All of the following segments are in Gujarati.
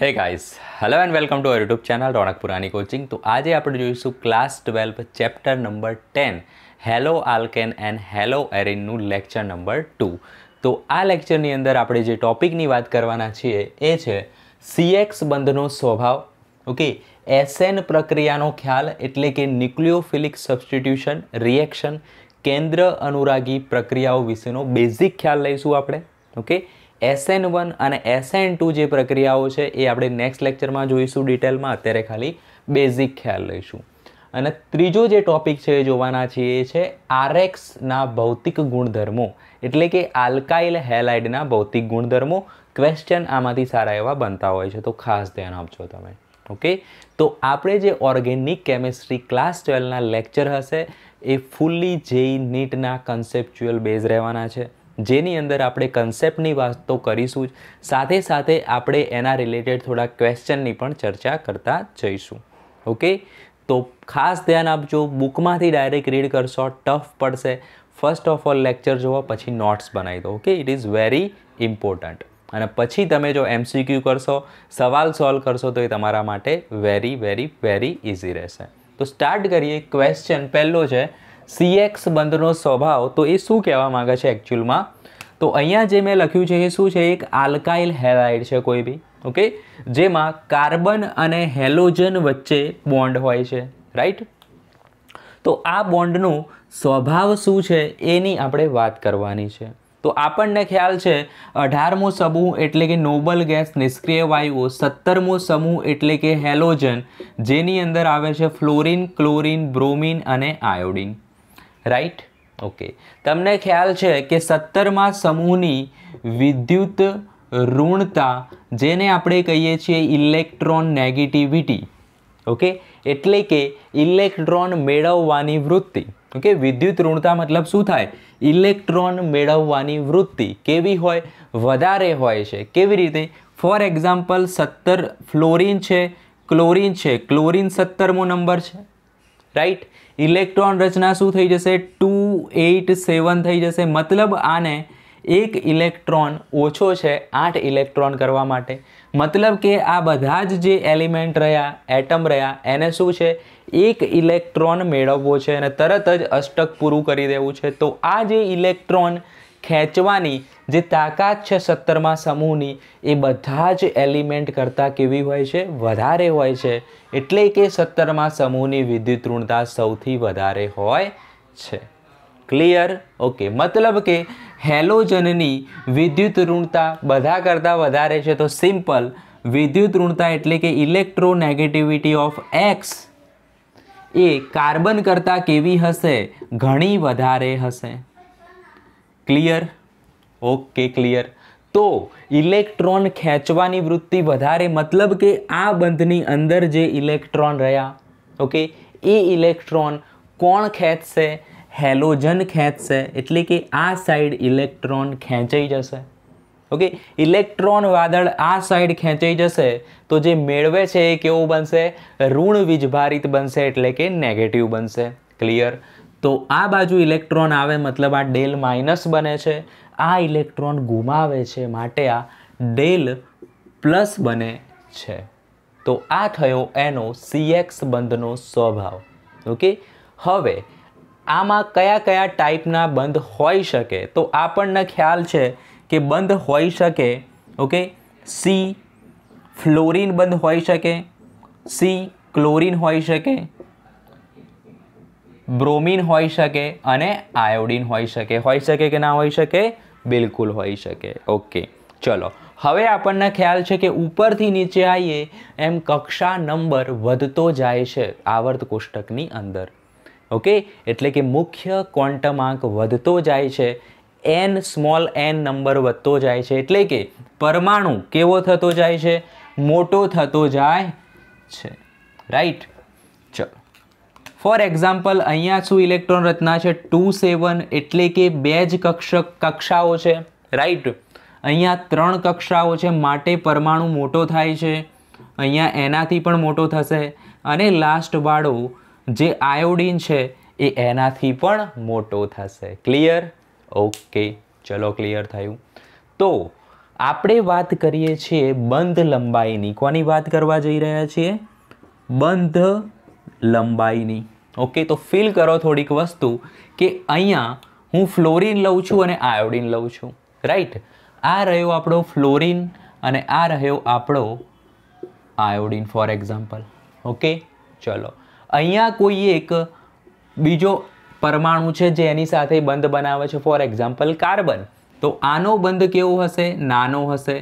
હે guys hello and welcome to our YouTube channel Raunak Purani coaching તો આજે આપણે જોઈશું class twelve chapter number ten halo alkane and halo એરિનનું લેક્ચર નંબર ટુ તો આ લેક્ચરની અંદર આપણે જે ટોપિકની વાત કરવાના છીએ એ છે સીએક્સ બંધનો સ્વભાવ ઓકે એસએન પ્રક્રિયાનો ખ્યાલ એટલે કે ન્યુક્લિયોફિલિક સબસ્ટિટ્યુશન રિએક્શન કેન્દ્ર અનુરાગી પ્રક્રિયાઓ વિશેનો બેઝિક ખ્યાલ લઈશું આપણે ઓકે એસએન વન અને એસએન ટુ જે પ્રક્રિયાઓ છે એ આપણે નેક્સ્ટ લેક્ચરમાં જોઈશું ડિટેલમાં અત્યારે ખાલી બેઝિક ખ્યાલ લઈશું અને ત્રીજો જે ટોપિક છે એ જોવાના છીએ એ છે આરએક્સના ભૌતિક ગુણધર્મો એટલે કે આલ્કાઇલ હેલાઇડના ભૌતિક ગુણધર્મો ક્વેશ્ચન આમાંથી સારા એવા બનતા હોય છે તો ખાસ ધ્યાન આપજો તમે ઓકે તો આપણે જે ઓર્ગેનિક કેમેસ્ટ્રી ક્લાસ ટ્વેલ્વના લેક્ચર હશે એ ફૂલ્લી જેઈ નીટના કન્સેપ્ચ્યુઅલ બેઝ રહેવાના છે જેની અંદર આપણે કન્સેપ્ટની વાતો કરીશું જ સાથે સાથે આપણે એના રિલેટેડ થોડા ક્વેશ્ચનની પણ ચર્ચા કરતા જઈશું ઓકે તો ખાસ ધ્યાન આપજો બુકમાંથી ડાયરેક્ટ રીડ કરશો ટફ પડશે ફર્સ્ટ ઓફ ઓલ લેક્ચર જોવો પછી નોટ્સ બનાવી દો okay it is very important અને પછી તમે જો એમસીક્યુ કરશો સવાલ સોલ્વ કરશો તો એ તમારા માટે વેરી વેરી વેરી ઇઝી રહેશે તો સ્ટાર્ટ કરીએ ક્વેશ્ચન પહેલો છે સીએક્સ બંધનો સ્વભાવ તો એ શું કહેવા માગે છે એકચ્યુઅલમાં તો અહીંયા જે મેં લખ્યું છે એ શું છે એક આલ્કાઇલ હેલાઇડ છે કોઈ બી ઓકે જેમાં કાર્બન અને હેલોજન વચ્ચે બોન્ડ હોય છે રાઈટ તો આ બોન્ડનું સ્વભાવ શું છે એની આપણે વાત કરવાની છે તો આપણને ખ્યાલ છે અઢારમો સમૂહ એટલે કે નોબલ ગેસ નિષ્ક્રિય વાયુઓ સત્તરમો સમૂહ એટલે કે હેલોજન જેની અંદર આવે છે ફ્લોરિન ક્લોરિન બ્રોમિન અને આયોડિન રાઈટ ઓકે તમને ખ્યાલ છે કે સત્તરમાં સમૂહની વિદ્યુત ઋણતા જેને આપણે કહીએ છીએ ઇલેક્ટ્રોન નેગેટિવિટી ઓકે એટલે કે ઇલેક્ટ્રોન મેળવવાની વૃત્તિ ઓકે વિદ્યુત ઋણતા મતલબ શું થાય ઇલેક્ટ્રોન મેળવવાની વૃત્તિ કેવી હોય વધારે હોય છે કેવી રીતે ફોર એક્ઝામ્પલ સત્તર ફ્લોરિન છે ક્લોરિન છે ક્લોરિન સત્તરમો નંબર છે રાઈટ ઇલેક્ટ્રોન રચના શું થઈ જશે ટુ એઇટ સેવન થઈ જશે મતલબ આને એક ઇલેક્ટ્રોન ઓછો છે આઠ ઇલેક્ટ્રોન કરવા માટે મતલબ કે આ બધા જ જે એલિમેન્ટ રહ્યા એટમ રહ્યા એને શું છે એક ઇલેક્ટ્રોન મેળવવો છે અને તરત જ અષ્ટક પૂરું કરી દેવું છે તો આ જે ઇલેક્ટ્રોન ખેંચવાની જે તાકાત છે સત્તરમાં સમૂહની એ બધા જ એલિમેન્ટ કરતાં કેવી હોય છે વધારે હોય છે એટલે કે સત્તરમાં સમૂહની વિદ્યુત ઋણતા સૌથી વધારે હોય છે ક્લિયર ઓકે મતલબ કે હેલોજનની વિદ્યુત ઋણતા બધા કરતાં વધારે છે તો સિમ્પલ વિદ્યુત ઋણતા એટલે કે ઇલેક્ટ્રોનેગેટિવિટી ઓફ એક્સ એ કાર્બન કરતાં કેવી હશે ઘણી વધારે હશે ક્લિયર ઓકે ક્લિયર તો ઇલેક્ટ્રોન ખેંચવાની વૃત્તિ વધારે મતલબ કે આ બંધની અંદર જે ઇલેક્ટ્રોન રહ્યા ઓકે એ ઇલેક્ટ્રોન કોણ ખેંચશે હેલોજન ખેંચશે એટલે કે આ સાઈડ ઇલેક્ટ્રોન ખેંચાઈ જશે ઓકે ઇલેક્ટ્રોન વાદળ આ સાઈડ ખેંચાઈ જશે તો જે મેળવે છે એ કેવું બનશે ઋણ વીજભારિત બનશે એટલે કે નેગેટિવ બનશે ક્લિયર તો આ બાજુ ઇલેક્ટ્રોન આવે મતલબ આ ડેલ માઇનસ બને છે આ ઇલેક્ટ્રોન ગુમાવે છે માટે આ ડેલ પ્લસ બને છે તો આ થયો એનો સીએક્સ બંધનો સ્વભાવ ઓકે હવે આમાં કયા કયા ટાઈપના બંધ હોઈ શકે તો આપણને ખ્યાલ છે કે બંધ હોઈ શકે ઓકે સી ફ્લોરિન બંધ હોઈ શકે સી ક્લોરિન હોઈ શકે બ્રોમિન હોઈ શકે અને આયોડિન હોઈ શકે હોઈ શકે કે ના હોઈ શકે બિલકુલ હોઈ શકે ઓકે ચલો હવે આપણને ખ્યાલ છે કે ઉપરથી નીચે આવીએ એમ કક્ષા નંબર વધતો જાય છે આવર્ત કોષ્ટકની અંદર ઓકે એટલે કે મુખ્ય ક્વોન્ટમાંક વધતો જાય છે એન સ્મોલ એન નંબર વધતો જાય છે એટલે કે પરમાણુ કેવો થતો જાય છે મોટો થતો જાય છે રાઈટ ફોર એક્ઝામ્પલ અહીંયા શું ઇલેક્ટ્રોન રચના છે ટુ સેવન એટલે કે બે જ કક્ષક કક્ષાઓ છે રાઈટ અહીંયા ત્રણ કક્ષાઓ છે માટે પરમાણુ મોટો થાય છે અહીંયા એનાથી પણ મોટો થશે અને લાસ્ટવાળો જે આયોડિન છે એ એનાથી પણ મોટો થશે ક્લિયર ઓકે ચલો ક્લિયર થયું તો આપણે વાત કરીએ છીએ બંધ લંબાઈની કોની વાત કરવા જઈ રહ્યા છીએ બંધ લંબાઈની ઓકે તો ફીલ કરો થોડીક વસ્તુ કે અહીંયા હું ફ્લોરિન લઉં છું અને આયોડિન લઉં છું રાઈટ આ રહ્યો આપણો ફ્લોરિન અને આ રહ્યો આપણો આયોડિન ફોર એક્ઝામ્પલ ઓકે ચલો અહીંયા કોઈ એક બીજો પરમાણુ છે જે એની સાથે બંધ બનાવે છે ફોર એક્ઝામ્પલ કાર્બન તો આનો બંધ કેવો હશે નાનો હશે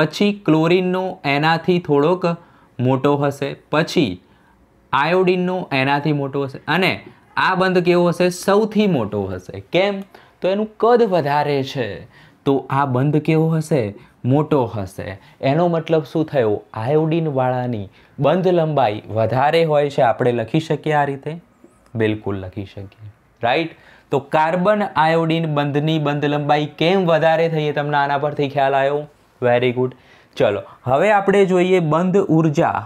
પછી ક્લોરિનનો એનાથી થોડોક મોટો હશે પછી આયોડિનનો એનાથી મોટો હશે અને આ બંધ કેવો હશે સૌથી મોટો હશે કેમ તો એનું કદ વધારે છે તો આ બંધ કેવો હશે મોટો હશે એનો મતલબ શું થયો આયોડિનવાળાની બંધ લંબાઈ વધારે હોય છે આપણે લખી શકીએ આ રીતે બિલકુલ લખી શકીએ રાઈટ તો કાર્બન આયોડિન બંધની બંધ લંબાઈ કેમ વધારે થઈ તમને આના પરથી ખ્યાલ આવ્યો વેરી ગુડ ચલો હવે આપણે જોઈએ બંધ ઉર્જા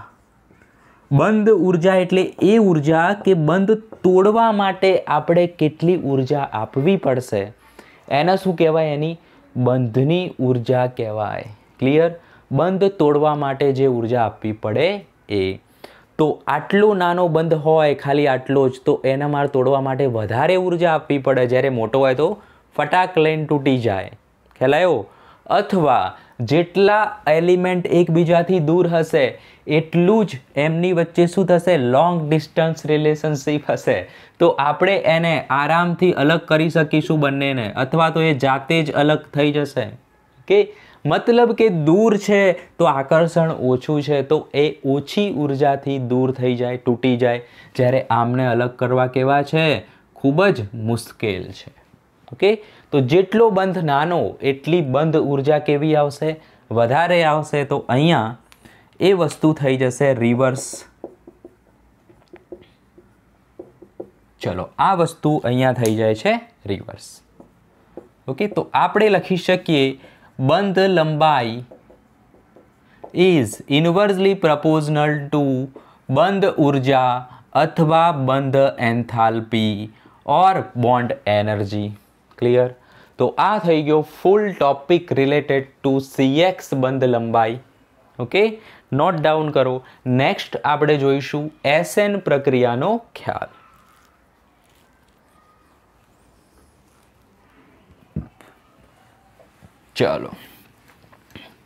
બંધ ઉર્જા એટલે એ ઉર્જા કે બંધ તોડવા માટે આપણે કેટલી ઉર્જા આપવી પડશે એને શું કહેવાય એની બંધની ઉર્જા કહેવાય ક્લિયર બંધ તોડવા માટે જે ઉર્જા આપવી પડે એ તો આટલો નાનો બંધ હોય ખાલી આટલો જ તો એને મારે તોડવા માટે વધારે ઉર્જા આપવી પડે જ્યારે મોટો હોય તો ફટાક લઈને તૂટી જાય ખ્યાલ આવ્યો અથવા જેટલા એલિમેન્ટ એકબીજાથી દૂર હશે એટલું જ એમની વચ્ચે શું થશે લોંગ ડિસ્ટન્સ રિલેશનશીપ હશે તો આપણે એને આરામથી અલગ કરી શકીશું બંનેને અથવા તો એ જાતે જ અલગ થઈ જશે કે મતલબ કે દૂર છે તો આકર્ષણ ઓછું છે તો એ ઓછી ઉર્જાથી દૂર થઈ જાય તૂટી જાય જ્યારે આમને અલગ કરવા કેવા છે ખૂબ જ મુશ્કેલ છે ઓકે તો જેટલો બંધ નાનો એટલી બંધ ઉર્જા કેવી આવશે વધારે આવશે તો અહીંયા એ વસ્તુ થઈ જશે રિવર્સ ચલો આ વસ્તુ અહીંયા થઈ જાય છે રિવર્સ ઓકે તો આપણે લખી શકીએ બંધ લંબાઈ ઇઝ ઇન્વર્સલી પ્રપોઝનલ ટુ બંધ ઉર્જા અથવા બંધ enthalpy or bond energy clear તો આ થઈ ગયો full topic related to C X બંધ લંબાઈ ઓકે નોટ ડાઉન કરો નેક્સ્ટ આપણે જોઈશું એસએન પ્રક્રિયાનો ખ્યાલ ચાલો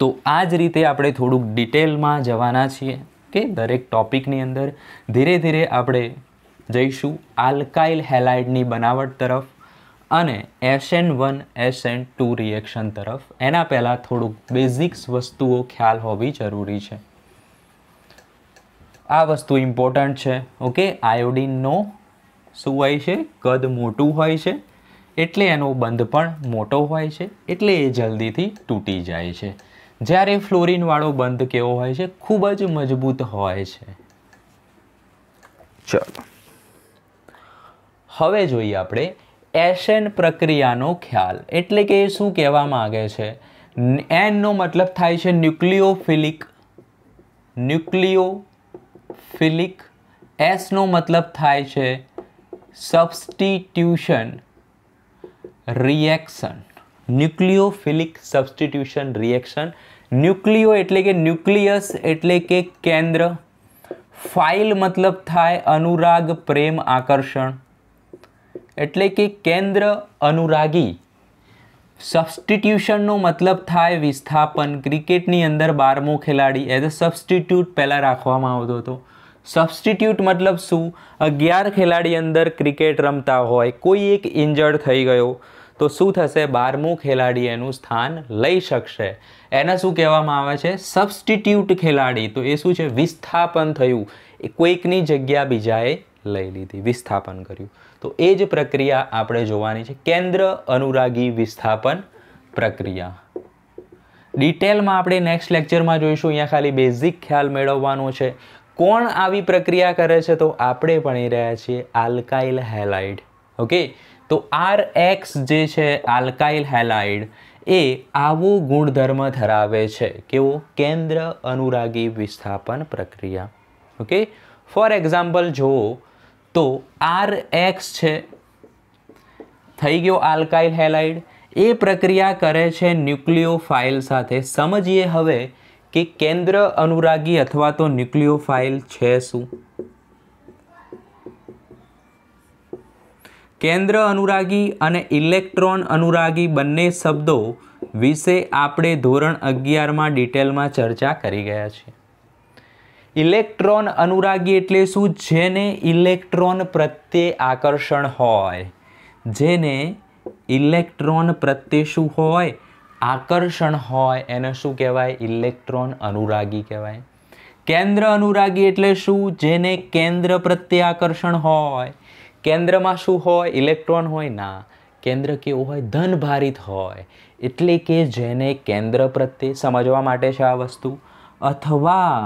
તો આ જ રીતે આપણે થોડુંક ડિટેલમાં જવાના છીએ કે દરેક ટોપિકની અંદર ધીરે ધીરે આપણે જઈશું આલ્કાઇલ હેલાઇડની બનાવટ તરફ અને S N one SN two reaction તરફ એના પહેલાં થોડુંક બેઝિક્સ વસ્તુઓ ખ્યાલ હોવી જરૂરી છે આ વસ્તુ ઇમ્પોર્ટન્ટ છે ઓકે આયોડિનનો શું હોય છે કદ મોટું હોય છે એટલે એનો બંધ પણ મોટો હોય છે એટલે એ જલ્દીથી તૂટી જાય છે જ્યારે ફ્લોરિનવાળો બંધ કેવો હોય છે ખૂબ જ મજબૂત હોય છે ચલો હવે જોઈએ આપણે એશેન પ્રક્રિયાનો ખ્યાલ એટલે કે એ શું કહેવામાં માગે છે એનનો મતલબ થાય છે ન્યુક્લિયોફિલિક ન્યુક્લિયોફિલિક એસનો મતલબ થાય છે substitution reaction nucleophilic substitution reaction nucleo એટલે કે ન્યુક્લિયસ એટલે કે કેન્દ્ર ફાઇલ મતલબ થાય અનુરાગ પ્રેમ આકર્ષણ એટલે કે કેન્દ્ર અનુરાગી સબસ્ટિટ્યુશનનો મતલબ થાય વિસ્થાપન ક્રિકેટની અંદર બારમો ખેલાડી એઝ અ સબસ્ટિટ્યૂટ પહેલાં રાખવામાં આવતો હતો સબસ્ટિટ્યૂટ મતલબ શું અગિયાર ખેલાડી અંદર ક્રિકેટ રમતા હોય કોઈ એક ઇન્જર્ડ થઈ ગયો તો શું થશે બારમું ખેલાડી એનું સ્થાન લઈ શકશે એને શું કહેવામાં આવે છે સબસ્ટિટ્યૂટ ખેલાડી તો એ શું છે વિસ્થાપન થયું એ કોઈકની જગ્યા બીજાએ લઈ લીધી વિસ્થાપન કર્યું તો એ જ પ્રક્રિયા આપણે જોવાની છે કેન્દ્ર અનુરાગી વિસ્થાપન પ્રક્રિયા ડિટેલમાં આપણે નેક્સ્ટ લેક્ચરમાં જોઈશું અહીંયા ખાલી બેઝિક ખ્યાલ મેળવવાનો છે કોણ આવી પ્રક્રિયા કરે છે તો આપણે ભણી રહ્યા છીએ આલ્કાઇલ હેલાઇડ ઓકે તો આર એક્સ જે છે આલ્કાઇલ હેલાઇડ એ આવો ગુણધર્મ ધરાવે છે કેવો કેન્દ્ર અનુરાગી વિસ્થાપન પ્રક્રિયા ઓકે ફોર એક્ઝામ્પલ જુઓ તો આર એક્સ છે થઈ ગયો આલ્કાઇલ હેલાઇડ એ પ્રક્રિયા કરે છે ન્યુક્લિયોફાઇલ સાથે સમજીએ હવે કે કેન્દ્ર અનુરાગી અથવા તો ન્યુક્લિયોફાઇલ છે શું કેન્દ્ર અનુરાગી અને ઇલેક્ટ્રોન અનુરાગી બંને શબ્દો વિશે આપણે ધોરણ અગિયારમાં ડિટેલમાં ચર્ચા કરી ગયા છીએ ઇલેક્ટ્રોન અનુરાગી એટલે શું જેને ઇલેક્ટ્રોન પ્રત્યે આકર્ષણ હોય જેને ઇલેક્ટ્રોન પ્રત્યે શું હોય આકર્ષણ હોય એને શું કહેવાય ઇલેક્ટ્રોન અનુરાગી કહેવાય કેન્દ્ર અનુરાગી એટલે શું જેને કેન્દ્ર પ્રત્યે આકર્ષણ હોય કેન્દ્રમાં શું હોય ઇલેક્ટ્રોન હોય ના કેન્દ્ર કેવું હોય ધન ભારિત હોય એટલે કે જેને કેન્દ્ર પ્રત્યે સમજવા માટે છે આ વસ્તુ અથવા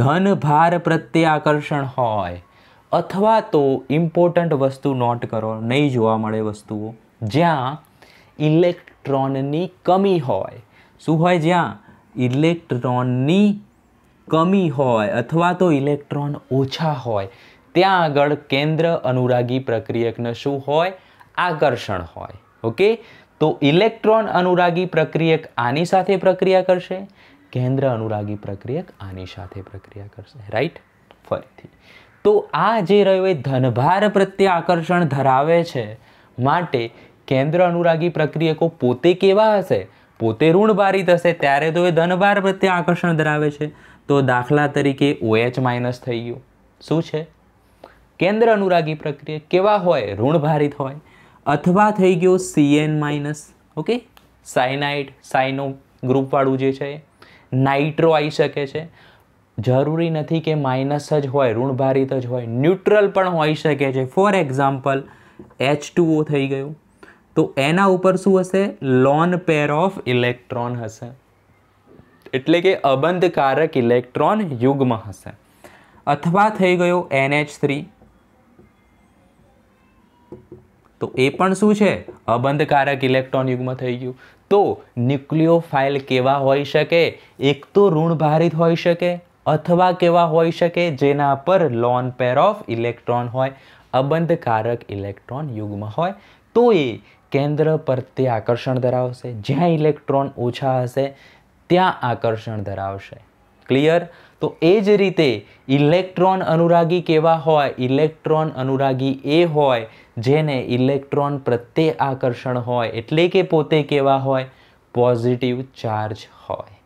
ધન ભાર પ્રત્યે આકર્ષણ હોય અથવા તો ઇમ્પોર્ટન્ટ વસ્તુ નોટ કરો નહીં જોવા મળે વસ્તુઓ જ્યાં ઇલેક્ટ્રોનની કમી હોય શું હોય જ્યાં ઇલેક્ટ્રોનની કમી હોય અથવા તો ઇલેક્ટ્રોન ઓછા હોય ત્યાં આગળ કેન્દ્ર અનુરાગી પ્રક્રિયકને શું હોય આકર્ષણ હોય ઓકે તો ઇલેક્ટ્રોન અનુરાગી પ્રક્રિયક આની સાથે પ્રક્રિયા કરશે કેન્દ્ર અનુરાગી પ્રક્રિયક આની સાથે પ્રક્રિયા કરશે રાઈટ ફરીથી તો આ જે રહ્યો એ ધનભાર પ્રત્યે આકર્ષણ ધરાવે છે માટે કેન્દ્ર અનુરાગી પ્રક્રિયકો પોતે કેવા હશે પોતે ઋણભારિત હશે ત્યારે તો એ ધનભાર પ્રત્યે આકર્ષણ ધરાવે છે તો દાખલા તરીકે ઓએચ માઇનસ થઈ ગયું શું છે કેન્દ્ર અનુરાગી પ્રક્રિયક કેવા હોય ઋણભારિત હોય અથવા થઈ ગયો C N minus okay cyanide cyano ગ્રુપવાળું જે છે નાઇટ્રો આવી શકે છે જરૂરી નથી કે માઇનસ જ હોય ઋણભારિત જ હોય ન્યુટ્રલ પણ હોઈ શકે છે ફોર એક્ઝામ્પલ એચ ટુઓ થઈ ગયું તો એના ઉપર શું હશે લોન પેર ઓફ ઇલેક્ટ્રોન હશે એટલે કે અબંધકારક ઇલેક્ટ્રોન યુગ્મ હશે અથવા થઈ ગયો એનએચ થ્રી તો એ પણ શું છે અબંધકારક ઇલેક્ટ્રોન યુગમાં થઈ ગયું તો ન્યુક્લિયોફાઇલ કેવા હોઈ શકે એક તો ઋણભારિત હોઈ શકે અથવા કેવા હોઈ શકે જેના પર લોન પેર ઓફ ઇલેક્ટ્રોન હોય અબંધકારક ઇલેક્ટ્રોન યુગ્મ હોય તો એ કેન્દ્ર પ્રત્યે આકર્ષણ ધરાવશે જ્યાં ઇલેક્ટ્રોન ઓછા હશે ત્યાં આકર્ષણ ધરાવશે ક્લિયર તો એ જ રીતે ઇલેક્ટ્રોન અનુરાગી કેવા હોય ઇલેક્ટ્રોન અનુરાગી એ હોય જેને ઇલેક્ટ્રોન પ્રત્યે આકર્ષણ હોય એટલે કે પોતે કેવા હોય પોઝિટિવ ચાર્જ હોય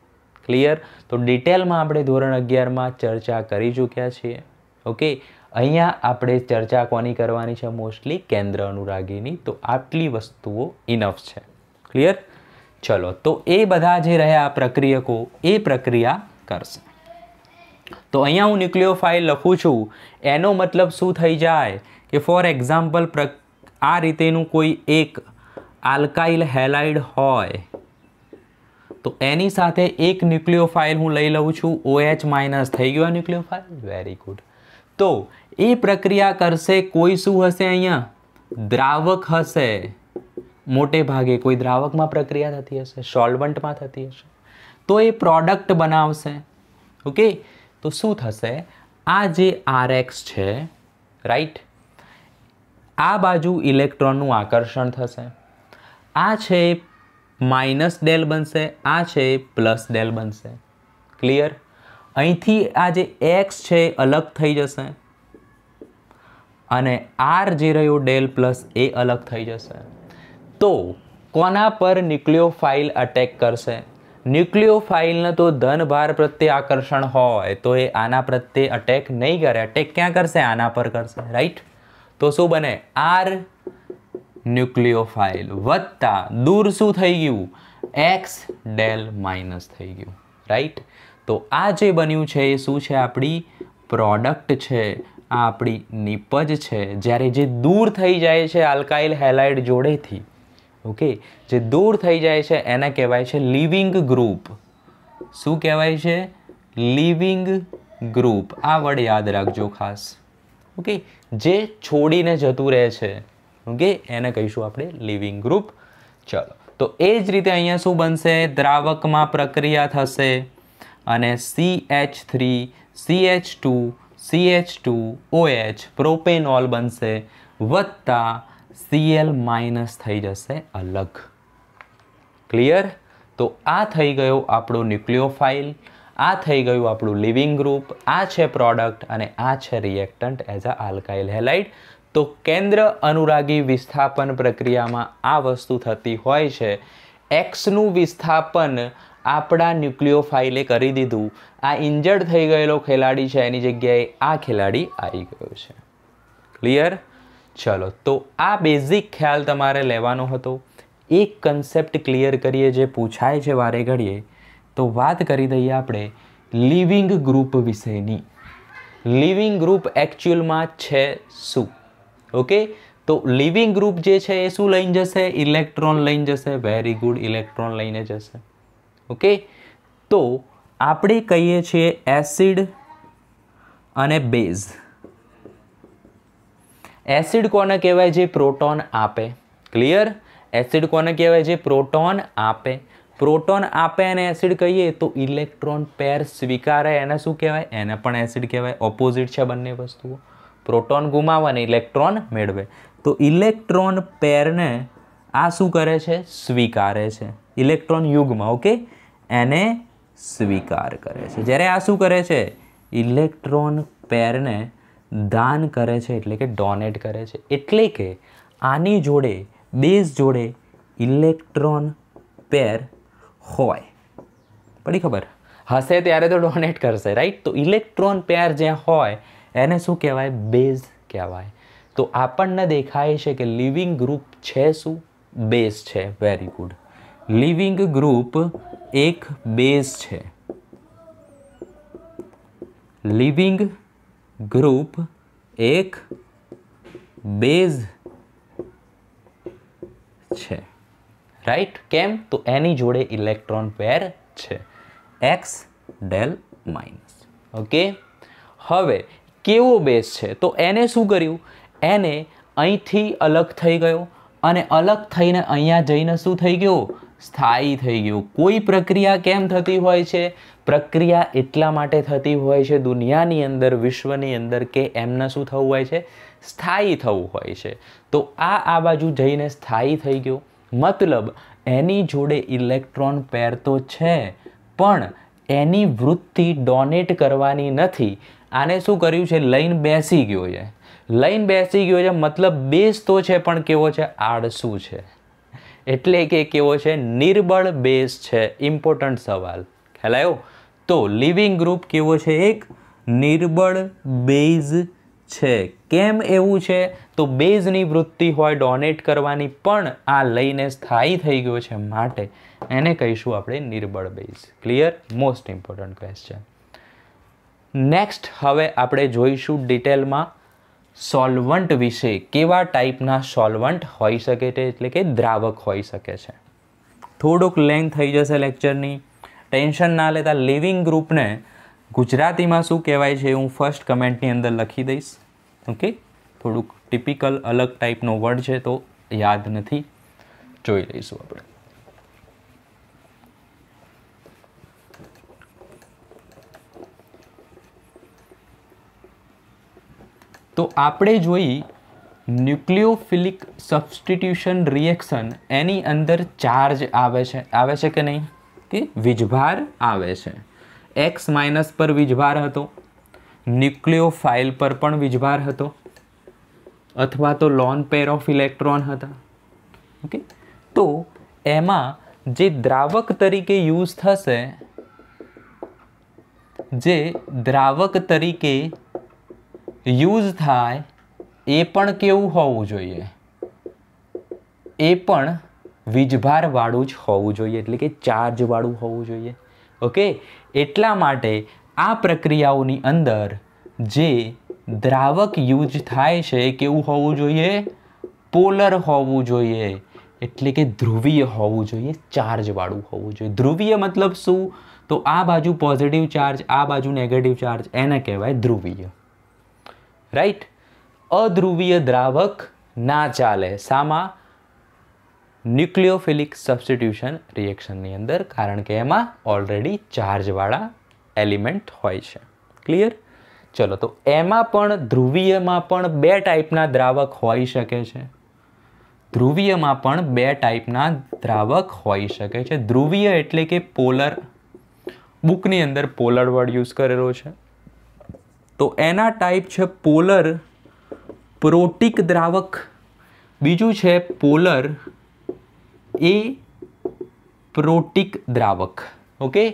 ક્લિયર તો ડિટેલમાં આપણે ધોરણ અગિયારમાં ચર્ચા કરી ચૂક્યા છીએ ઓકે અહીંયા આપણે ચર્ચા કોની કરવાની છે મોસ્ટલી કેન્દ્ર અનુરાગીની તો આટલી વસ્તુઓ ઇનફ છે ક્લિયર ચલો તો એ બધા જે રહ્યા પ્રક્રિયકો એ પ્રક્રિયા કરશે તો અહીંયા હું ન્યુક્લિયોફાઇલ લખું છું એનો મતલબ શું થઈ જાય કે ફોર એક્ઝામ્પલ આ રીતેનું કોઈ એક આલ્કાઇલ હેલાઇડ હોય તો એની સાથે એક ન્યુક્લિયોફાઇલ હું લઈ લઉં છું ઓએચ OH માઇનસ થઈ ગયો ન્યુક્લિયોફાઇલ વેરી ગુડ તો એ પ્રક્રિયા કરશે કોઈ શું હશે અહીંયા દ્રાવક હશે મોટે ભાગે કોઈ દ્રાવકમાં પ્રક્રિયા થતી હશે સોલ્વન્ટમાં થતી હશે તો એ પ્રોડક્ટ બનાવશે ઓકે તો શું થશે આ જે આર એક્સ છે રાઈટ આ બાજુ ઇલેક્ટ્રોનનું આકર્ષણ થશે આ છે માઇનસ ડેલ બનશે આ છે પ્લસ ડેલ બનશે ક્લિયર અહીંથી આ જે એક્સ છે અલગ થઈ જશે અને આર જે રહ્યો ડેલ પ્લસ એ અલગ થઈ જશે તો કોના પર ન્યુક્લિયો ફાઇલ અટેક કરશે ન્યુક્લિયોફાઇલને તો ધન ભાર પ્રત્યે આકર્ષણ હોય તો એ આના પ્રત્યે અટેક નહીં કરે અટેક ક્યાં કરશે આના પર કરશે રાઈટ તો શું બને આર ન્યુક્લિયોફાઇલ વત્તા દૂર શું થઈ ગયું એક્સ ડેલ માઇનસ થઈ ગયું રાઈટ તો આ જે બન્યું છે એ શું છે આપણી પ્રોડક્ટ છે આ આપણી નિપજ છે જ્યારે જે દૂર થઈ જાય છે આલ્કાઇલ હેલાઇડ જોડેથી ઓકે જે દૂર થઈ જાય છે એને કહેવાય છે લિવિંગ ગ્રુપ શું કહેવાય છે લિવિંગ ગ્રુપ આ વર્ડ યાદ રાખજો ખાસ ઓકે જે છોડીને જતું રહે છે ઓકે એને કહીશું આપણે લિવિંગ ગ્રુપ ચલો તો એ જ રીતે અહીંયા શું બનશે દ્રાવકમાં પ્રક્રિયા થશે અને C H three C H two C H two O H propanol બનશે વત્તા સીએલ માઇનસ થઈ જશે અલગ ક્લિયર તો આ થઈ ગયું આપણું ન્યુક્લિયોફાઇલ આ થઈ ગયું આપણું લિવિંગ ગ્રુપ આ છે પ્રોડક્ટ અને આ છે reactant as a alkyl halide તો કેન્દ્ર અનુરાગી વિસ્થાપન પ્રક્રિયામાં આ વસ્તુ થતી હોય છે એક્સનું વિસ્થાપન આપણા ન્યુક્લિયોફાઇલે કરી દીધું આ ઇન્જર્ડ થઈ ગયેલો ખેલાડી છે એની જગ્યાએ આ ખેલાડી આવી ગયો છે ક્લિયર ચલો તો આ બેઝિક ખ્યાલ તમારે લેવાનો હતો એક કન્સેપ્ટ ક્લિયર કરીએ જે પૂછાય છે વારે ઘડીએ તો વાત કરી દઈએ આપણે લિવિંગ ગ્રુપ વિશેની લિવિંગ ગ્રુપ એકચ્યુઅલમાં છે શું ઓકે તો લિવિંગ ગ્રુપ જે છે એ શું લઈને જશે ઇલેક્ટ્રોન લઈને જશે વેરી ગુડ ઇલેક્ટ્રોન લઈને જશે ઓકે તો આપણે કહીએ છીએ એસિડ અને બેઝ એસિડ કોને કહેવાય જે પ્રોટોન આપે ક્લિયર એસિડ કોને કહેવાય જે પ્રોટોન આપે પ્રોટોન આપે અને એસિડ કહીએ તો ઇલેક્ટ્રોન પેર સ્વીકારે એને શું કહેવાય એને પણ એસિડ કહેવાય ઓપોઝિટ છે બંને વસ્તુઓ પ્રોટોન ગુમાવે અને ઇલેક્ટ્રોન મેળવે તો ઇલેક્ટ્રોન પેરને આ શું કરે છે સ્વીકારે છે ઇલેક્ટ્રોન યુગમાં ઓકે એને સ્વીકાર કરે છે જ્યારે આ શું કરે છે ઇલેક્ટ્રોન પેરને દાન કરે છે એટલે કે ડોનેટ કરે છે એટલે કે આની જોડે બેઝ જોડે ઇલેક્ટ્રોન પેર હોય પડી ખબર હશે ત્યારે તો ડોનેટ કરશે રાઈટ તો ઇલેક્ટ્રોન પેર જ્યાં હોય એને શું કહેવાય બેઝ કહેવાય તો આપણને દેખાય છે કે લિવિંગ ગ્રુપ છે શું બેઝ છે વેરી ગુડ લિવિંગ ગ્રુપ એક બેઝ છે લિવિંગ ગ્રુપ એક બેઝ છે રાઈટ કેમ તો એની જોડે ઇલેક્ટ્રોન પેર છે એક્સ ડેલ માઇનસ ઓકે હવે કેવો બેઝ છે તો એને શું કર્યું એને અહીંથી અલગ થઈ ગયો અને અલગ થઈને અહીંયા જઈને શું થઈ ગયું સ્થાયી થઈ ગયું કોઈ પ્રક્રિયા કેમ થતી હોય છે પ્રક્રિયા એટલા માટે થતી હોય છે દુનિયાની અંદર વિશ્વની અંદર કે એમને શું થવું હોય છે સ્થાયી થવું હોય છે તો આ આ બાજુ જઈને સ્થાયી થઈ ગયો મતલબ એની જોડે ઇલેક્ટ્રોન પેર તો છે પણ એની વૃત્તિ ડોનેટ કરવાની નથી આને શું કર્યું છે લઈને બેસી ગયો છે લઈને બેસી ગયો છે મતલબ બેસતો છે પણ કેવો છે આળસું છે એટલે કે કેવો છે નિર્બળ બેઝ છે ઇમ્પોર્ટન્ટ સવાલ ખ્યાલ તો લિવિંગ ગ્રુપ કેવો છે એક નિર્બળ બેઝ છે કેમ એવું છે તો બેઝની વૃત્તિ હોય ડોનેટ કરવાની પણ આ લઈને સ્થાયી થઈ ગયો છે માટે એને કહીશું આપણે નિર્બળ base clear most important question next હવે આપણે જોઈશું ડિટેલમાં સોલ્વન્ટ વિશે કેવા ટાઈપના સોલ્વન્ટ હોઈ શકે છે એટલે કે દ્રાવક હોઈ શકે છે થોડુંક લેન્થ થઈ જશે લેક્ચરની ટેન્શન ના લેતા લિવિંગ ગ્રુપને ગુજરાતીમાં શું કહેવાય છે હું ફર્સ્ટ કમેન્ટની અંદર લખી દઈશ ઓકે થોડુંક ટિપિકલ અલગ ટાઈપનો વર્ડ છે તો યાદ નથી જોઈ લઈશું આપણે તો આપણે જોઈ ન્યુક્લિયોફિલિક સબસ્ટિટ્યુશન રિએક્શન એની અંદર ચાર્જ આવે છે આવે છે કે નહીં કે વીજભાર આવે છે એક્સ માઇનસ પર વીજભાર હતો ન્યુક્લિયોફાઇલ પર પણ વીજભાર હતો અથવા તો લોન પેર ઓફ ઇલેક્ટ્રોન હતા ઓકે તો એમાં જે દ્રાવક તરીકે યુઝ થશે જે દ્રાવક તરીકે યુઝ થાય એ પણ કેવું હોવું જોઈએ એ પણ વીજભારવાળું જ હોવું જોઈએ એટલે કે ચાર્જવાળું હોવું જોઈએ ઓકે એટલા માટે આ પ્રક્રિયાઓની અંદર જે દ્રાવક યુઝ થાય છે કેવું હોવું જોઈએ પોલર હોવું જોઈએ એટલે કે ધ્રુવીય હોવું જોઈએ ચાર્જવાળું હોવું જોઈએ ધ્રુવીય મતલબ શું તો આ બાજુ પોઝિટિવ ચાર્જ આ બાજુ નેગેટિવ ચાર્જ એને કહેવાય ધ્રુવીય રાઈટ અધ્રુવીય દ્રાવક ના ચાલે સામાં ન્યુક્લિયોફિલિક સબસ્ટિટ્યુશન રિએક્શનની અંદર કારણ કે એમાં ઓલરેડી ચાર્જવાળા એલિમેન્ટ હોય છે ક્લિયર ચલો તો એમાં પણ ધ્રુવીયમાં પણ બે ટાઈપના દ્રાવક હોઈ શકે છે ધ્રુવીયમાં પણ બે ટાઈપના દ્રાવક હોઈ શકે છે ધ્રુવીય એટલે કે પોલર બુકની અંદર પોલર વર્ડ યુઝ કરેલો છે તો એના ટાઈપ છે પોલર પ્રોટિક દ્રાવક બીજું છે પોલર એ પ્રોટિક દ્રાવક ઓકે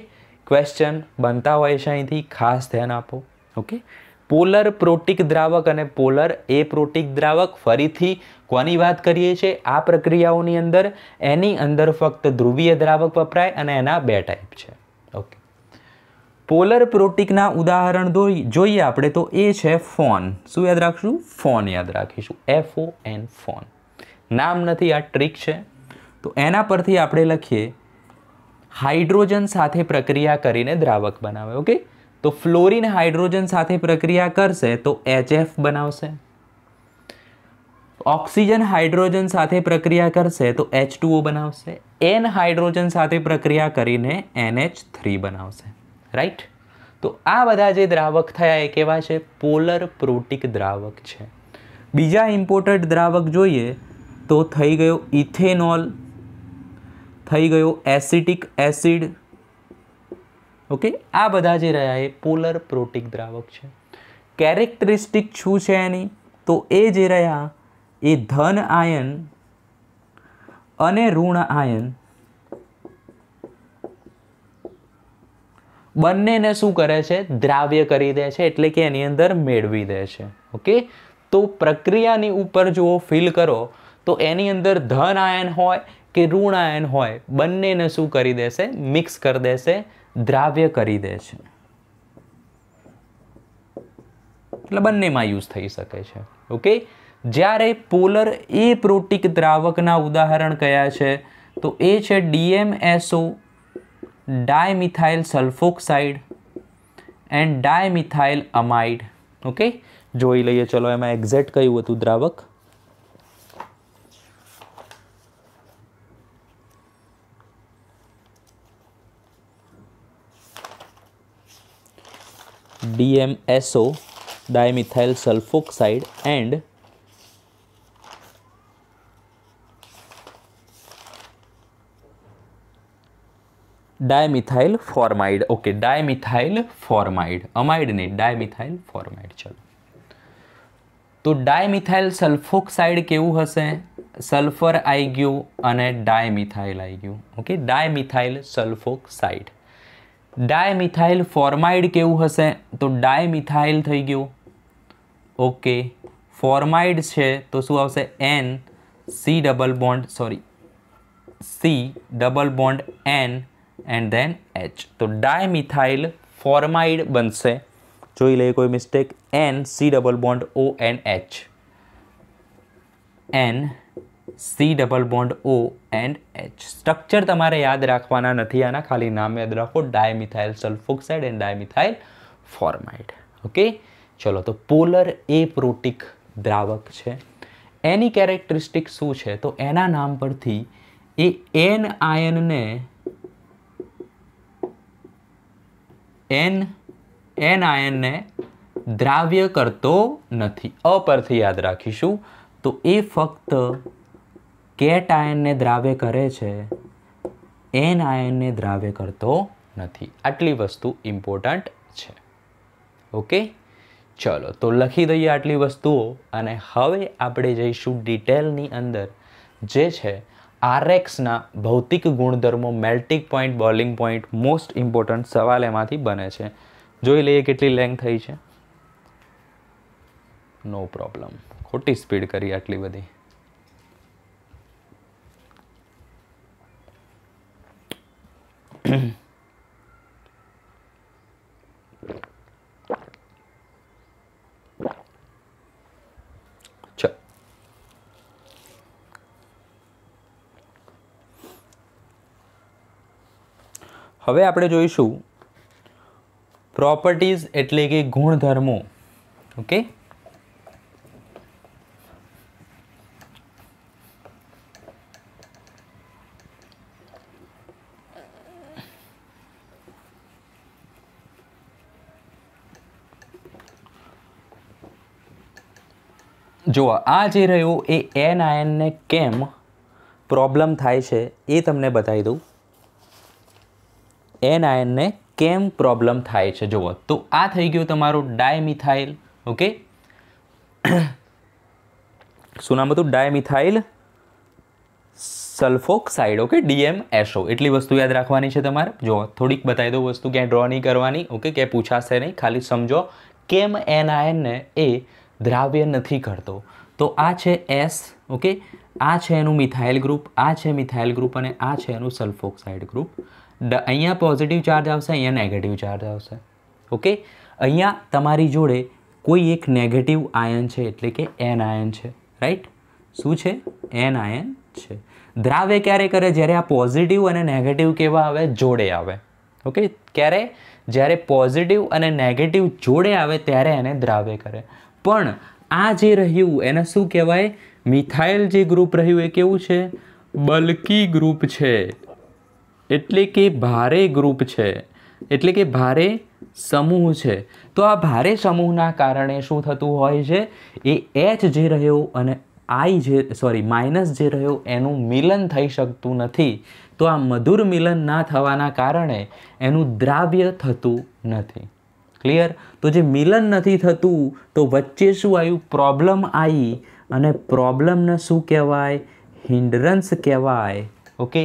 ક્વેશ્ચન બનતા હોય છે અહીંથી ખાસ ધ્યાન આપો ઓકે પોલર પ્રોટિક દ્રાવક અને પોલર એ પ્રોટિક દ્રાવક ફરીથી કોની વાત કરીએ છીએ આ પ્રક્રિયાઓની અંદર એની અંદર ફક્ત ધ્રુવીય દ્રાવક વપરાય અને એના બે ટાઈપ છે પોલર પ્રોટીકના ઉદાહરણ જોઈએ આપણે તો એ છે ફોન શું યાદ રાખશું ફોન યાદ રાખીશું એફ ઓ એન ફોન નામ નથી આ ટ્રીક છે તો એના પરથી આપણે લખીએ હાઇડ્રોજન સાથે પ્રક્રિયા કરીને દ્રાવક બનાવે ઓકે તો ફ્લોરિન હાઇડ્રોજન સાથે પ્રક્રિયા કરશે તો એચએફ બનાવશે ઓક્સિજન હાઇડ્રોજન સાથે પ્રક્રિયા કરશે તો એચ બનાવશે એન હાઇડ્રોજન સાથે પ્રક્રિયા કરીને એનએચ થ્રી બનાવશે રાઈટ તો આ બધા જે દ્રાવક થયા એ કેવા છે પોલર પ્રોટિક દ્રાવક છે બીજા ઇમ્પોર્ટન્ટ દ્રાવક જોઈએ તો થઈ ગયો ઇથેનોલ થઈ ગયો એસિટિક એસિડ ઓકે આ બધા જે રહ્યા એ પોલર પ્રોટિક દ્રાવક છે કેરેક્ટરિસ્ટિક શું છે એની તો એ જે રહ્યા એ ધન આયન અને ઋણ આયન બંનેને શું કરે છે દ્રાવ્ય કરી દે છે એટલે કે એની અંદર મેળવી દે છે ઓકે તો પ્રક્રિયાની ઉપર જુઓ ફિલ કરો તો એની અંદર ધન આયન હોય કે ઋણ આયન હોય બંનેને શું કરી દેશે મિક્સ કરી દેશે દ્રાવ્ય કરી દે છે એટલે બંનેમાં યુઝ થઈ શકે છે ઓકે જ્યારે પોલર એ પ્રોટિક દ્રાવકના ઉદાહરણ કયા છે તો એ છે D M S O dimethyl sulfoxide and dimethyl amide okay જોઈ લઈએ ચલો એમાં એક્ઝેક્ટ કયું હતું દ્રાવક D M S O dimethyl sulfoxide and dimethyl formamide okay dimethyl formamide amide નહીં ડાયમિથાઇલ ફોર્માઇડ ચલો તો ડાયમિથાઇલ સલ્ફોક્સાઇડ કેવું હશે સલ્ફર આવી ગયું અને ડાયમિથાઇલ આવી ગયું okay dimethyl sulfoxide dimethyl formamide કેવું હશે તો ડાયમિથાઇલ થઈ ગયું ઓકે ફોર્માઇડ છે તો શું આવશે N C double bond sorry C double bond N and then H તો ડાયમિથાઇલ ફોર્માઇડ બનશે જોઈ લઈએ કોઈ mistake N C double bond O N H N C double bond O and H structure તમારે યાદ રાખવાના નથી આના ખાલી નામ યાદ રાખો dimethyl sulfoxide and dimethyl formamide okay ચલો તો પોલર એ પ્રોટિક દ્રાવક છે એની કેરેક્ટરિસ્ટિક શું છે તો એના નામ પરથી એ એન આયનને એન એન આયનને દ્રાવ્ય કરતો નથી અ પરથી યાદ રાખીશું તો એ ફક્ત કેટ આયનને દ્રાવ્ય કરે છે એન આયનને દ્રાવ્ય કરતો નથી આટલી વસ્તુ ઇમ્પોર્ટન્ટ છે ઓકે ચલો તો લખી દઈએ આટલી વસ્તુઓ અને હવે આપણે જઈશું ડિટેલની અંદર જે છે આરએક્સના ભૌતિક ગુણધર્મો melting point boiling point most important સવાલ એમાંથી બને છે જોઈ લઈએ કેટલી લેન્થ થઈ છે નો પ્રોબ્લમ ખોટી સ્પીડ કરી આટલી બધી mm હવે આપણે જોઈશું પ્રોપર્ટીઝ એટલે કે ગુણધર્મો ઓકે જુઓ આ જે રહ્યું એ એન આયનને કેમ પ્રોબ્લેમ થાય છે એ તમને બતાવી દઉં એન આયનને કેમ પ્રોબ્લેમ થાય છે જુઓ તો આ થઈ ગયું તમારું ડાયમિથાઇલ ઓકે શું નામ હતું dimethyl sulfoxide okay D M S O એટલી વસ્તુ યાદ રાખવાની છે તમારે જો થોડીક બતાવી દો વસ્તુ ક્યાંય ડ્રો નહીં કરવાની ઓકે ક્યાંય પૂછાશે નહીં ખાલી સમજો કેમ એન આયનને એ દ્રાવ્ય નથી કરતો તો આ છે એસ ઓકે આ છે એનું મિથાઇલ ગ્રુપ આ છે મિથાઇલ ગ્રુપ અને આ છે એનું સલ્ફોક્સાઇડ ગ્રુપ અહીંયા પોઝિટિવ ચાર્જ આવશે અહીંયા નેગેટિવ ચાર્જ આવશે ઓકે અહીંયા તમારી જોડે કોઈ એક નેગેટિવ આયન છે એટલે કે એન આયન છે રાઈટ શું છે એન આયન છે દ્રાવ્ય ક્યારે કરે જ્યારે આ પોઝિટિવ અને નેગેટિવ કેવા આવે જોડે આવે ઓકે ક્યારે જ્યારે પોઝિટિવ અને નેગેટિવ જોડે આવે ત્યારે એને દ્રાવ્ય કરે પણ આ જે રહ્યું એને શું કહેવાય મિથાઇલ જે ગ્રુપ રહ્યું એ કેવું છે બલ્કી ગ્રુપ છે એટલે કે ભારે ગ્રુપ છે એટલે કે ભારે સમૂહ છે તો આ ભારે સમૂહના કારણે શું થતું હોય છે એ એચ જે રહ્યો અને આઈ જે સોરી માઇનસ જે રહ્યો એનું મિલન થઈ શકતું નથી તો આ મધુર મિલન ના થવાના કારણે એનું દ્રાવ્ય થતું નથી ક્લિયર તો જે મિલન નથી થતું તો વચ્ચે શું આવ્યું પ્રોબ્લેમ આવી અને પ્રોબ્લેમને શું કહેવાય હિન્ડરન્સ કહેવાય ઓકે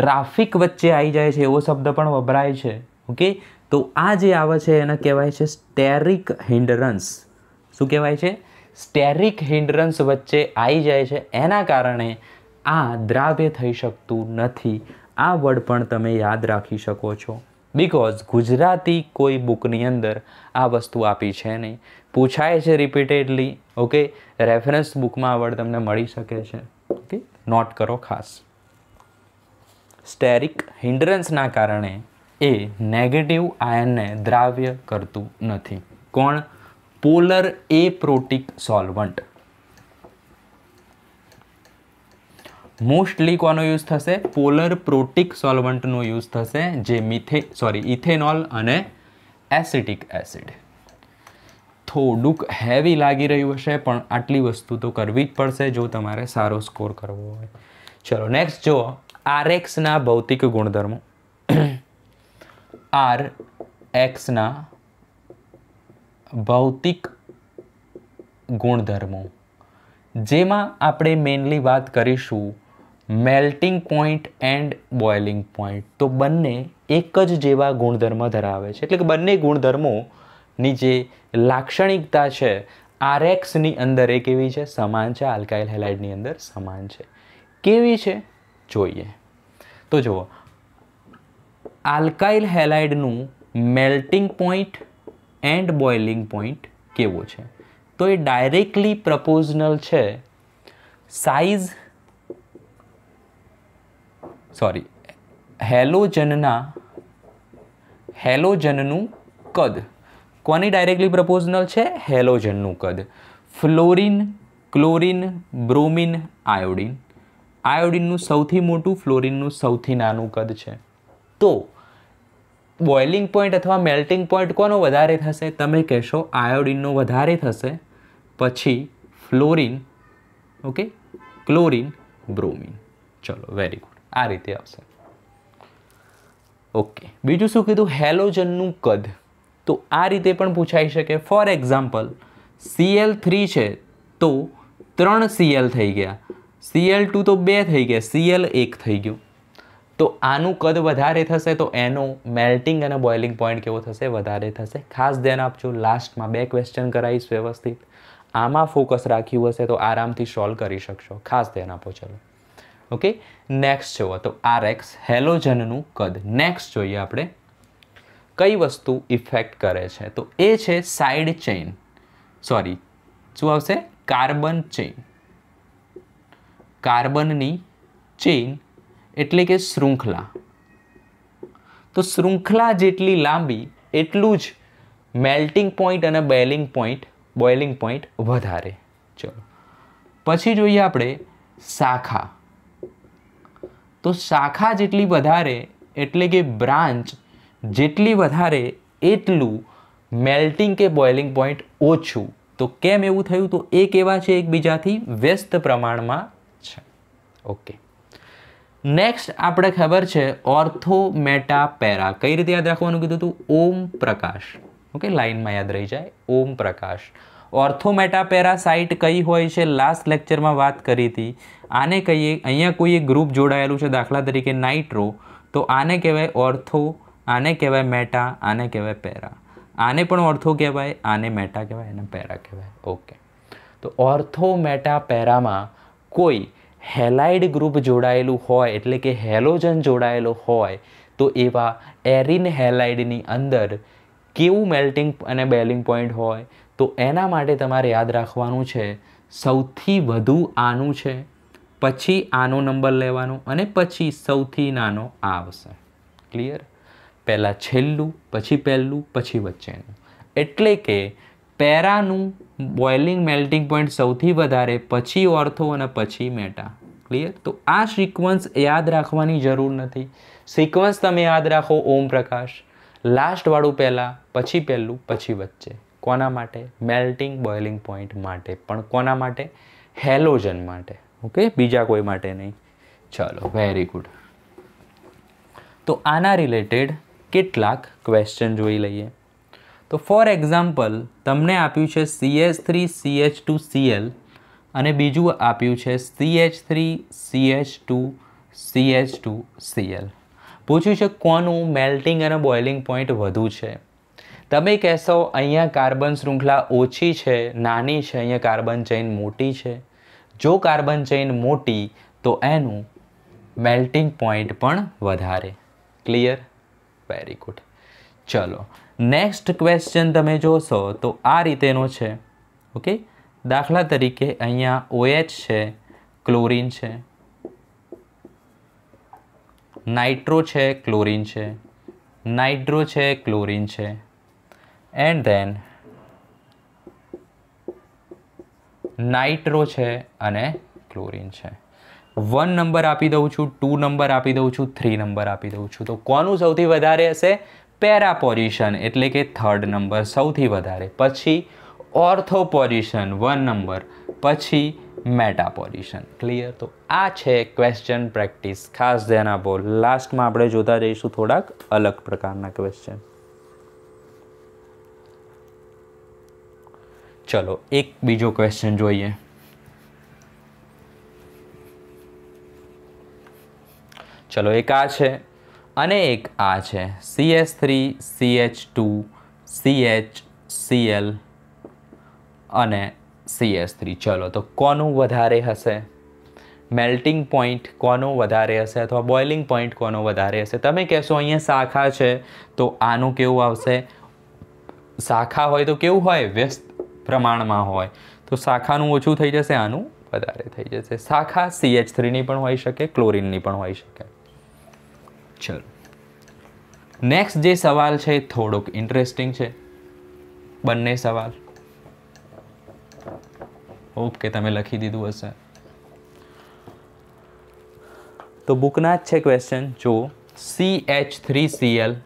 ટ્રાફિક વચ્ચે આવી જાય છે એવો શબ્દ પણ વપરાય છે ઓકે તો આ જે આવે છે એને કહેવાય છે સ્ટેરિક હિન્ડરન્સ શું કહેવાય છે સ્ટેરિક હિન્ડરન્સ વચ્ચે આવી જાય છે એના કારણે આ દ્રાવ્ય થઈ શકતું નથી આ વર્ડ પણ તમે યાદ રાખી શકો છો બિકોઝ ગુજરાતી કોઈ બુકની અંદર આ વસ્તુ આપી છે નહીં પૂછાય છે રિપીટેડલી ઓકે રેફરન્સ બુકમાં આ વર્ડ તમને મળી શકે છે ઓકે નોટ કરો ખાસ સ્ટેરિક હિન્ડરન્સના કારણે એ નેગેટિવ આયનને દ્રાવ્ય કરતું નથી કોણ polar aprotic solvent mostly કોનો યુઝ થશે પોલર પ્રોટિક સોલવન્ટનો યુઝ થશે જે મિથે સોરી ઇથેનોલ અને એસિટિક એસિડ થોડુંક હેવી લાગી રહ્યું હશે પણ આટલી વસ્તુ તો કરવી જ પડશે જો તમારે સારો સ્કોર કરવો હોય ચલો નેક્સ્ટ જુઓ આરએક્સના ભૌતિક ગુણધર્મો આર એક્સના ભૌતિક ગુણધર્મો જેમાં આપણે મેઇનલી વાત કરીશું melting point and boiling point તો બંને એક જ જેવા ગુણધર્મ ધરાવે છે એટલે કે બંને ગુણધર્મોની જે લાક્ષણિકતા છે આરએક્સની અંદર એ કેવી છે સમાન છે આલ્કાઇલ હેલાઇડની અંદર સમાન છે કેવી છે જોઈએ તો જુઓ આલ્કાઇલ હેલાઇડનું melting point and boiling point કેવો છે તો એ ડાયરેક્ટલી પ્રપોઝનલ છે સાઇઝ સોરી હેલોજનના હેલોજનનું કદ કોની ડાયરેક્ટલી પ્રપોઝનલ છે હેલોજનનું કદ ફ્લોરિન ક્લોરિન બ્રોમિન આયોડિન આયોડિનનું સૌથી મોટું ફ્લોરિનનું સૌથી નાનું કદ છે તો બોઇલિંગ પોઈન્ટ અથવા મેલ્ટિંગ પોઈન્ટ કોનો વધારે થશે તમે કહેશો આયોડિનનો વધારે થશે પછી ફ્લોરિન ઓકે ક્લોરિન બ્રોમિન ચલો વેરી ગુડ આ રીતે આવશે ઓકે બીજું શું કીધું હેલોજનનું કદ તો આ રીતે પણ પૂછાઈ શકે ફોર એક્ઝામ્પલ સીએલ થ્રી છે તો ત્રણ સીએલ થઈ ગયા સીએલ ટુ તો બે થઈ ગયા સીએલ એક થઈ ગયું તો આનું કદ વધારે થશે તો એનું મેલ્ટિંગ અને બોઇલિંગ પોઈન્ટ કેવો થશે વધારે થશે ખાસ ધ્યાન આપજો લાસ્ટમાં બે ક્વેશ્ચન કરાવીશ વ્યવસ્થિત આમાં ફોકસ રાખ્યું હશે તો આરામથી સોલ્વ કરી શકશો ખાસ ધ્યાન આપો ચલો ઓકે નેક્સ્ટ જુઓ તો આર એક્સ હેલોજનનું કદ નેક્સ્ટ જોઈએ આપણે કઈ વસ્તુ ઇફેક્ટ કરે છે તો એ છે સાઇડ ચેઇન સોરી શું આવશે કાર્બન ચેઇન કાર્બનની ચેઇન એટલે કે શૃંખલા તો શૃંખલા જેટલી લાંબી એટલું જ મેલ્ટિંગ પોઈન્ટ અને બોઇલિંગ પોઈન્ટ બોઇલિંગ પોઈન્ટ વધારે ચલો પછી જોઈએ આપણે શાખા તો શાખા જેટલી વધારે એટલે કે બ્રાન્ચ જેટલી વધારે એટલું મેલ્ટિંગ કે બોઇલિંગ પોઈન્ટ ઓછું તો કેમ એવું થયું તો એક એવા છે એકબીજાથી વ્યસ્ત પ્રમાણમાં ઓકે નેક્સ્ટ આપણે ખબર છે ઓર્થોમેટા પેરા કઈ રીતે યાદ રાખવાનું કીધું હતું ઓમ પ્રકાશ ઓકે લાઇનમાં યાદ રહી જાય ઓમ પ્રકાશ ઓર્થોમેટા પેરા પેરાસાઇટ કઈ હોય છે લાસ્ટ લેક્ચરમાં વાત કરી હતી આને કહીએ અહીંયા કોઈ એક ગ્રુપ જોડાયેલું છે દાખલા તરીકે નાઇટ્રો તો આને કહેવાય ઓર્થો આને કહેવાય મેટા આને કહેવાય પેરા આને પણ ઓર્થો કહેવાય આને મેટા કહેવાય અને પેરા કહેવાય ઓકે તો ઓર્થોમેટા પેરામાં કોઈ હેલાઇડ ગ્રુપ જોડાયેલું હોય એટલે કે હેલોજન જોડાયેલો હોય તો એવા એરિન હેલાઇડની અંદર કેવું મેલ્ટિંગ અને બેલિંગ પોઈન્ટ હોય તો એના માટે તમારે યાદ રાખવાનું છે સૌથી વધુ આનું છે પછી આનો નંબર લેવાનો અને પછી સૌથી નાનો આવશે ક્લિયર પહેલાં છેલ્લું પછી પહેલું પછી વચ્ચેનું એટલે કે પેરાનું બોઇલિંગ મેલ્ટિંગ પોઈન્ટ સૌથી વધારે પછી ઓર્થો અને પછી મેટા ક્લિયર તો આ સિક્વન્સ યાદ રાખવાની જરૂર નથી સિક્વન્સ તમે યાદ રાખો ઓમ પ્રકાશ લાસ્ટવાળું પહેલાં પછી પહેલું પછી વચ્ચે કોના માટે મેલ્ટિંગ બોઇલિંગ પોઈન્ટ માટે પણ કોના માટે હેલોજન માટે ઓકે બીજા કોઈ માટે નહીં ચલો વેરી ગુડ તો આના રિલેટેડ કેટલાક ક્વેશ્ચન જોઈ લઈએ તો ફોર એક્ઝામ્પલ તમને આપ્યું છે C H three C H two C L અને બીજું આપ્યું છે C H three C H two C H two C L પૂછ્યું છે કોનું મેલ્ટિંગ અને બોઇલિંગ પોઈન્ટ વધુ છે તમે કહેશો અહીંયા કાર્બન શૃંખલા ઓછી છે નાની છે અહીંયા કાર્બન ચેઇન મોટી છે જો કાર્બન ચેઇન મોટી તો એનું મેલ્ટિંગ પોઈન્ટ પણ વધારે ક્લિયર વેરી ગુડ ચલો નેક્સ્ટ ક્વેશ્ચન તમે જોશો તો આ રીતેનો છે ઓકે દાખલા તરીકે અહીંયા ઓએચ છે ક્લોરિન છે નાઇટ્રો છે ક્લોરિન છે નાઇટ્રો છે ક્લોરિન છે એન્ડ ધેન નાઇટ્રો છે અને ક્લોરિન છે વન નંબર આપી દઉં છું ટુ નંબર આપી દઉં છું થ્રી નંબર આપી દઉં છું તો કોનું સૌથી વધારે હશે પેરા પોઝિશન એટલે કે થર્ડ નંબર સૌથી વધારે પછી ઓર્થો પોઝિશન વન નંબર પછી મેટા પોઝિશન ક્લિયર તો આ છે ક્વેશ્ચન પ્રેક્ટિસ ખાસ ધ્યાન આપો લાસ્ટમાં આપણે જોતા જઈશું થોડાક અલગ પ્રકારના ક્વેશ્ચન ચલો એક બીજો ક્વેશ્ચન જોઈએ ચલો એક આ છે અને એક આ છે C H three C H two C C H C L અને સીએચ થ્રી ચલો તો કોનું વધારે હશે મેલ્ટિંગ પોઈન્ટ કોનો વધારે હશે અથવા બોઇલિંગ પોઈન્ટ કોનો વધારે હશે તમે કહેશો અહીંયા શાખા છે તો આનું કેવું આવશે શાખા હોય તો કેવું હોય વ્યસ્ત પ્રમાણમાં હોય તો શાખાનું ઓછું થઈ જશે આનું વધારે થઈ જશે શાખા સી એચ થ્રીની પણ હોઈ શકે ક્લોરિનની પણ હોઈ શકે ચલો નેક્સ્ટ જે સવાલ છે થોડોક ઇન્ટરેસ્ટિંગ છે બંને સવાલ ઓકે તમે લખી દીધું હશે તો બુકના જ છે ક્વેશ્ચન જો સી એચ થ્રી સીએલ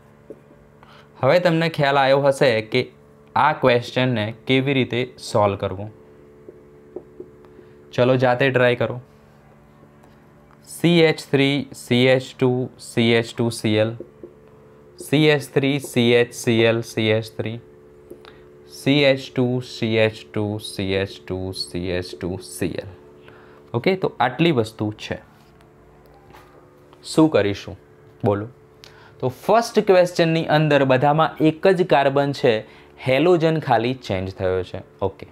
હવે તમને ખ્યાલ આવ્યો હશે કે આ ક્વેશ્ચનને કેવી રીતે સોલ્વ કરવું ચલો જાતે ટ્રાય કરો CH3, CH2, CH2Cl, CH3, CHCl, CH3, CH2, CH2, CH2, CH2Cl. Okay તો આટલી વસ્તુ છે શું કરીશું બોલો તો ફર્સ્ટ ક્વેશ્ચનની અંદર બધામાં એક જ કાર્બન છે હેલોજન ખાલી ચેન્જ થયો છે ઓકે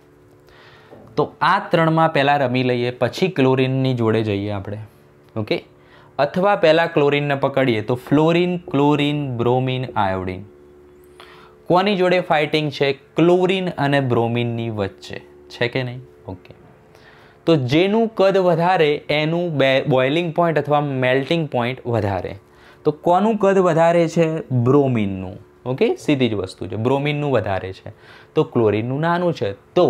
તો આ ત્રણમાં પહેલાં રમી લઈએ પછી ક્લોરિનની જોડે જઈએ આપણે ઓકે અથવા પહેલાં ક્લોરિનને પકડીએ તો ફ્લોરિન ક્લોરિન બ્રોમિન આયોડિન કોની જોડે ફાઇટિંગ છે ક્લોરિન અને બ્રોમિનની વચ્ચે છે કે નહીં ઓકે તો જેનું કદ વધારે એનું બે બોઇલિંગ પોઈન્ટ અથવા મેલ્ટિંગ પોઈન્ટ વધારે તો કોનું કદ વધારે છે બ્રોમિનનું ઓકે સીધી જ વસ્તુ છે બ્રોમિનનું વધારે છે તો ક્લોરિનનું નાનું છે તો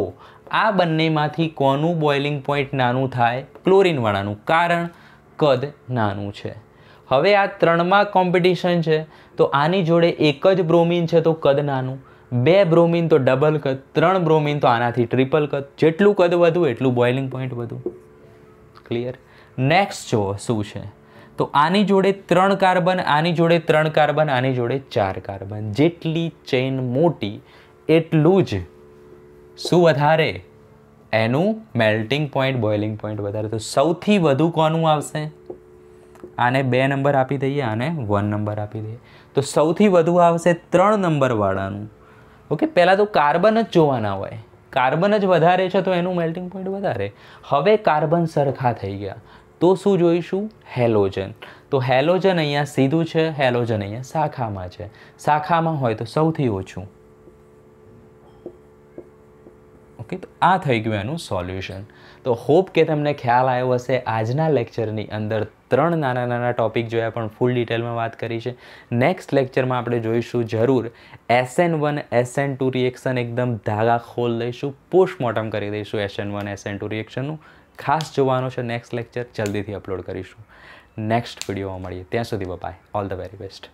આ બંનેમાંથી કોનું બોઇલિંગ પોઈન્ટ નાનું થાય ક્લોરિનવાળાનું કારણ કદ નાનું છે હવે આ ત્રણમાં કોમ્પિટિશન છે તો આની જોડે એક જ બ્રોમિન છે તો કદ નાનું બે બ્રોમિન તો ડબલ કદ ત્રણ બ્રોમિન તો આનાથી ટ્રિપલ કદ જેટલું કદ વધુ એટલું બોઇલિંગ પોઈન્ટ વધુ ક્લિયર નેક્સ્ટ જુઓ શું છે તો આની જોડે ત્રણ કાર્બન આની જોડે ત્રણ કાર્બન આની જોડે ચાર કાર્બન જેટલી ચેઇન મોટી એટલું જ શું વધારે એનું મેલ્ટિંગ પોઈન્ટ બોઇલિંગ પોઈન્ટ વધારે તો સૌથી વધુ કોનું આવશે આને બે નંબર આપી દઈએ આને વન નંબર આપી દઈએ તો સૌથી વધુ આવશે ત્રણ નંબરવાળાનું ઓકે પહેલાં તો કાર્બન જ જોવાના હોય કાર્બન જ વધારે છે તો એનું મેલ્ટિંગ પોઈન્ટ વધારે હવે કાર્બન સરખા થઈ ગયા તો શું જોઈશું હેલોજન તો હેલોજન અહીંયા સીધું છે હેલોજન અહીંયા શાખામાં છે શાખામાં હોય તો સૌથી ઓછું ઓકે તો આ થઈ ગયું એનું સોલ્યુશન તો હોપ કે તમને ખ્યાલ આવ્યો હશે આજના લેક્ચરની અંદર ત્રણ નાના નાના ટોપિક જોયા પણ ફૂલ ડિટેલમાં વાત કરી છે નેક્સ્ટ લેક્ચરમાં આપણે જોઈશું જરૂર SN one SN two reaction એકદમ ધાગા ખોલ લઈશું પોસ્ટમોર્ટમ કરી દઈશું એસએન વન એસએન ટુ રિએક્શનનું ખાસ જોવાનો છે નેક્સ્ટ લેક્ચર જલ્દીથી અપલોડ કરીશું નેક્સ્ટ વિડીયોમાં મળીએ ત્યાં સુધી bye all the very best